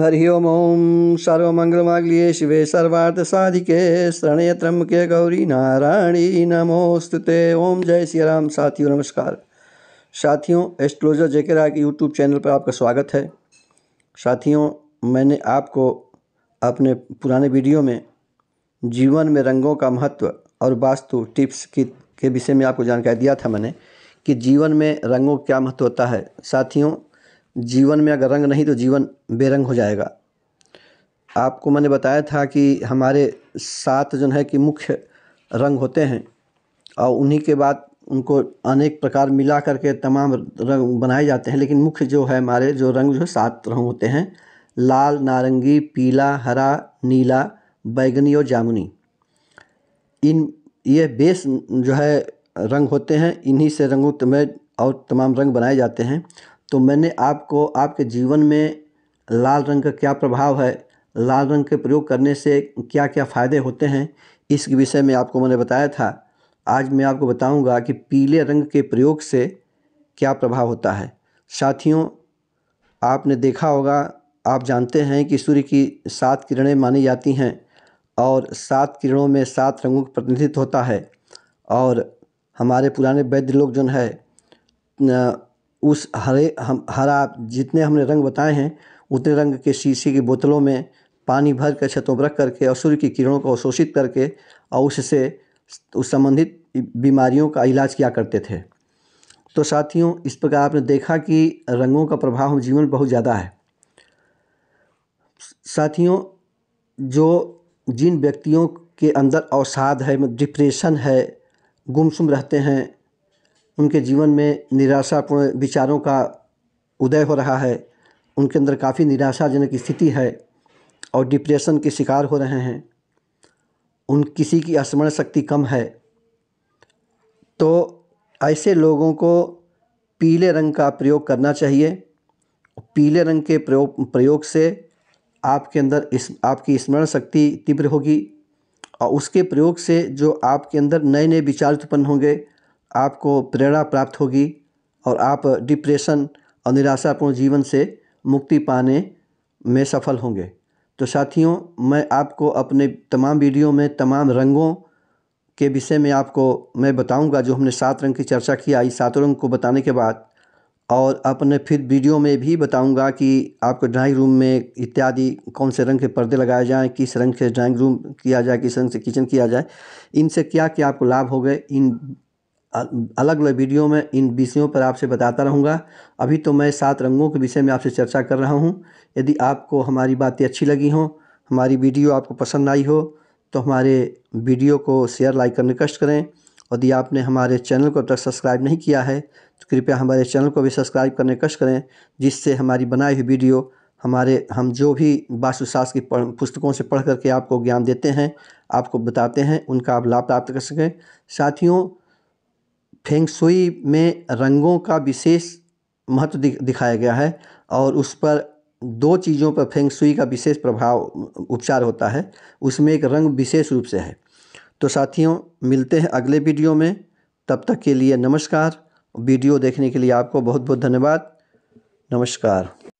हरि ओम ओम सर्वमङ्गलमाग्ल्ये शिवे सर्वार्थसाधिके के गौरी नारायणी नमोस्तु ते ओम जय श्री राम साथियों नमस्कार साथियों एस्ट्रोलॉजर जेके राय के यूट्यूब चैनल पर आपका स्वागत है साथियों मैंने आपको अपने पुराने वीडियो में जीवन में रंगों का महत्व और वास्तु टिप्स की के विषय में आपको जानकारी दिया था मैंने कि जीवन में रंगों का क्या महत्व होता है साथियों जीवन में अगर रंग नहीं तो जीवन बेरंग हो जाएगा आपको मैंने बताया था कि हमारे सात जो है कि मुख्य रंग होते हैं और उन्हीं के बाद उनको अनेक प्रकार मिला करके तमाम रंग बनाए जाते हैं लेकिन मुख्य जो है हमारे जो रंग जो है सात रंग होते हैं लाल नारंगी पीला हरा नीला बैगनी और जामुनी इन ये बेस जो है रंग होते हैं इन्हीं से रंगों में और तमाम रंग बनाए जाते हैं तो मैंने आपको आपके जीवन में लाल रंग का क्या प्रभाव है लाल रंग के प्रयोग करने से क्या क्या फ़ायदे होते हैं इस विषय में आपको मैंने बताया था आज मैं आपको बताऊंगा कि पीले रंग के प्रयोग से क्या प्रभाव होता है साथियों आपने देखा होगा आप जानते हैं कि सूर्य की सात किरणें मानी जाती हैं और सात किरणों में सात रंगों का प्रतिनिधित्व होता है और हमारे पुराने वैद्य लोग जो है उस हरे हम हरा जितने हमने रंग बताए हैं उतने रंग के शीशे की बोतलों में पानी भर कर छतों पर रख करके और सूर्य की किरणों को अवशोषित करके और उससे उस संबंधित बीमारियों का इलाज किया करते थे तो साथियों इस प्रकार आपने देखा कि रंगों का प्रभाव हम जीवन बहुत ज़्यादा है साथियों जो जिन व्यक्तियों के अंदर अवसाद है डिप्रेशन है गुमसुम रहते हैं उनके जीवन में निराशापूर्ण विचारों का उदय हो रहा है उनके अंदर काफ़ी निराशाजनक स्थिति है और डिप्रेशन के शिकार हो रहे हैं उन किसी की स्मरण शक्ति कम है तो ऐसे लोगों को पीले रंग का प्रयोग करना चाहिए पीले रंग के प्रयोग प्रयोग से आपके अंदर इस आपकी स्मरण शक्ति तीव्र होगी और उसके प्रयोग से जो आपके अंदर नए नए विचार उत्पन्न होंगे आपको प्रेरणा प्राप्त होगी और आप डिप्रेशन और निराशापूर्ण जीवन से मुक्ति पाने में सफल होंगे तो साथियों मैं आपको अपने तमाम वीडियो में तमाम रंगों के विषय में आपको मैं बताऊंगा जो हमने सात रंग की चर्चा किया इस सातों रंग को बताने के बाद और अपने फिर वीडियो में भी बताऊंगा कि आपको ड्राइंग रूम में इत्यादि कौन से रंग के पर्दे लगाए जाएं किस रंग से ड्राइंग रूम किया जाए किस रंग से किचन किया जाए इनसे क्या क्या आपको लाभ हो गए इन अलग अलग वीडियो में इन विषयों पर आपसे बताता रहूँगा अभी तो मैं सात रंगों के विषय में आपसे चर्चा कर रहा हूँ यदि आपको हमारी बातें अच्छी लगी हों हमारी वीडियो आपको पसंद आई हो तो हमारे वीडियो को शेयर लाइक करने कष्ट करें यदि आपने हमारे चैनल को अब तक सब्सक्राइब नहीं किया है तो कृपया हमारे चैनल को भी सब्सक्राइब करने कष्ट करें जिससे हमारी बनाई हुई वीडियो हमारे हम जो भी वास्तुशास्त्र की पुस्तकों से पढ़ करके आपको ज्ञान देते हैं आपको बताते हैं उनका आप लाभ प्राप्त कर सकें साथियों फेंगसुई में रंगों का विशेष महत्व दिखाया गया है और उस पर दो चीज़ों पर फेंगसुई का विशेष प्रभाव उपचार होता है उसमें एक रंग विशेष रूप से है तो साथियों मिलते हैं अगले वीडियो में तब तक के लिए नमस्कार वीडियो देखने के लिए आपको बहुत बहुत धन्यवाद नमस्कार